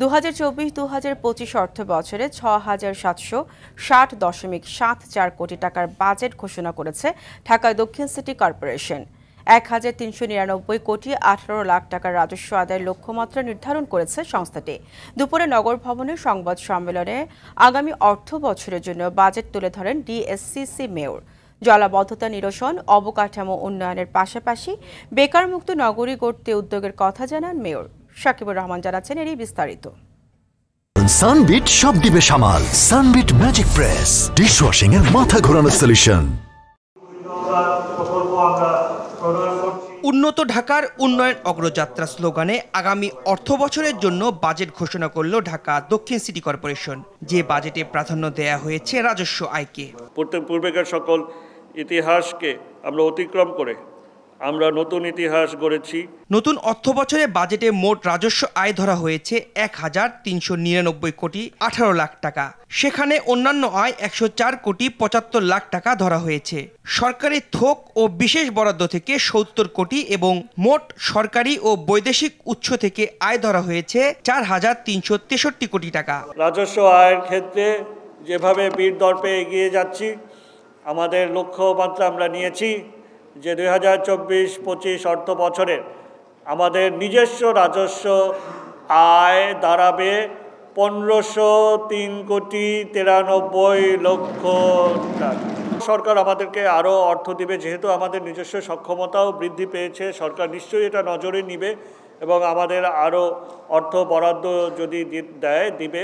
দু হাজার চব্বিশ দু হাজার পঁচিশ অর্থ বছরে ছ হাজার সাতশো ষাট দশমিক সাত চার কোটি টাকার বাজেট ঘোষণা করেছে ঢাকা দক্ষিণ সিটি কর্পোরেশন এক হাজার তিনশো নিরানব্বই কোটি আঠারো লাখ টাকার রাজস্ব আদায়ের লক্ষ্যমাত্রা নির্ধারণ করেছে সংস্থাটি দুপুরে নগর ভবনে সংবাদ সম্মেলনে আগামী অর্থ বছরের জন্য বাজেট তুলে ধরেন ডিএসসিসি মেয়র জলাবদ্ধতা নিরসন অবকাঠামো উন্নয়নের পাশাপাশি বেকারমুক্ত নগরী গড়তে উদ্যোগের কথা জানান মেয়র সাকিবুর রহমান জানাচ্ছেন এরই বিস্তারিত সানবিট সব দিবে সামাল সানবিট ম্যাজিক প্রেস ডিশওয়াশিং এর মাথা ঘোরানোর সলিউশন উন্নত ঢাকার উন্নয়ন অগ্রযাত্রা স্লোগানে আগামী অর্থ বছরের জন্য বাজেট ঘোষণা করল ঢাকা দক্ষিণ সিটি কর্পোরেশন যে বাজেটে প্রাধান্য দেয়া হয়েছে রাজস্ব আয়কে পূর্বেকার সকল ইতিহাসকে আমরা অতিক্রম করে আমরা নতুন ইতিহাস গড়েছি নতুন অর্থ বছরে বাজেটে মোট রাজস্ব আয় ধরা হয়েছে এক হাজার তিনশো নিরানব্বই কোটি আঠারো লাখ টাকা সেখানে অন্যান্য আয় একশো চার কোটি পঁচাত্তর লাখ টাকা ধরা হয়েছে সরকারি থোক ও বিশেষ বরাদ্দ থেকে সত্তর কোটি এবং মোট সরকারি ও বৈদেশিক উৎস থেকে আয় ধরা হয়েছে চার হাজার তিনশো তেষট্টি কোটি টাকা রাজস্ব আয়ের ক্ষেত্রে যেভাবে বীর দর্পে এগিয়ে যাচ্ছি আমাদের লক্ষ্যমাত্রা আমরা নিয়েছি যে দুই হাজার চব্বিশ পঁচিশ অর্থ বছরে আমাদের নিজস্ব রাজস্ব আয় দাঁড়াবে পনেরোশো তিন কোটি তিরানব্বই লক্ষ টাকা সরকার আমাদেরকে আরও অর্থ দিবে যেহেতু আমাদের নিজস্ব সক্ষমতাও বৃদ্ধি পেয়েছে সরকার নিশ্চয়ই এটা নজরে নিবে এবং আমাদের আরও অর্থ বরাদ্দ যদি দেয় দিবে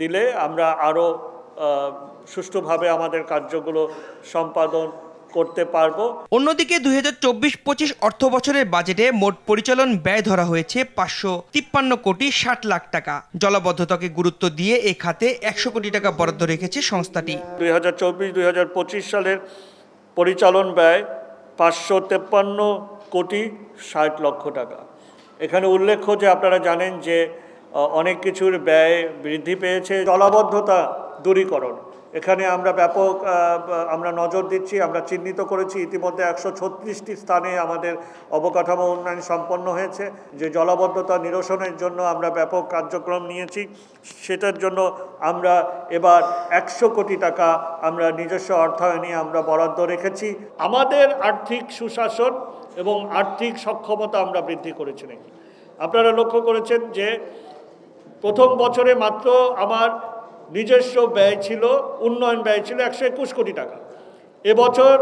দিলে আমরা আরও সুষ্ঠুভাবে আমাদের কার্যগুলো সম্পাদন করতে পারব অন্যদিকে দুই হাজার চব্বিশ পঁচিশ অর্থ বছরের বাজেটে মোট পরিচালন ব্যয় ধরা হয়েছে পাঁচশো তিপ্পান্ন কোটি ষাট লাখ টাকা জলাবদ্ধতাকে গুরুত্ব দিয়ে এ খাতে একশো কোটি টাকা বরাদ্দ রেখেছে সংস্থাটি দুই হাজার চব্বিশ হাজার পঁচিশ সালের পরিচালন ব্যয় পাঁচশো তেপ্পান্ন কোটি ষাট লক্ষ টাকা এখানে উল্লেখ্য যে আপনারা জানেন যে অনেক কিছুর ব্যয় বৃদ্ধি পেয়েছে জলাবদ্ধতা দূরীকরণ এখানে আমরা ব্যাপক আমরা নজর দিচ্ছি আমরা চিহ্নিত করেছি ইতিমধ্যে একশো ছত্রিশটি স্থানে আমাদের অবকাঠামো উন্নয়ন সম্পন্ন হয়েছে যে জলাবদ্ধতা নিরসনের জন্য আমরা ব্যাপক কার্যক্রম নিয়েছি সেটার জন্য আমরা এবার একশো কোটি টাকা আমরা নিজস্ব অর্থায়নে আমরা বরাদ্দ রেখেছি আমাদের আর্থিক সুশাসন এবং আর্থিক সক্ষমতা আমরা বৃদ্ধি করেছি আপনারা লক্ষ্য করেছেন যে প্রথম বছরে মাত্র আমার নিজস্ব ব্যয় ছিল উন্নয়ন ব্যয় ছিল একশো একুশ কোটি টাকা এবছর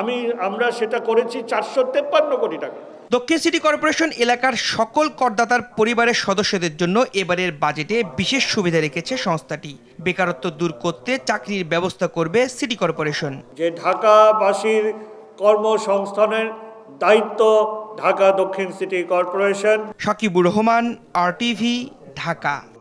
আমি আমরা সেটা করেছি চারশো তেপ্পান্ন কোটি টাকা দক্ষিণ সিটি কর্পোরেশন এলাকার সকল করদাতার পরিবারের সদস্যদের জন্য এবারের বাজেটে বিশেষ সুবিধা রেখেছে সংস্থাটি বেকারত্ব দূর করতে চাকরির ব্যবস্থা করবে সিটি কর্পোরেশন যে ঢাকাবাসীর কর্মসংস্থানের দায়িত্ব ঢাকা দক্ষিণ সিটি কর্পোরেশন সাকিবুর রহমান আরটিভি ঢাকা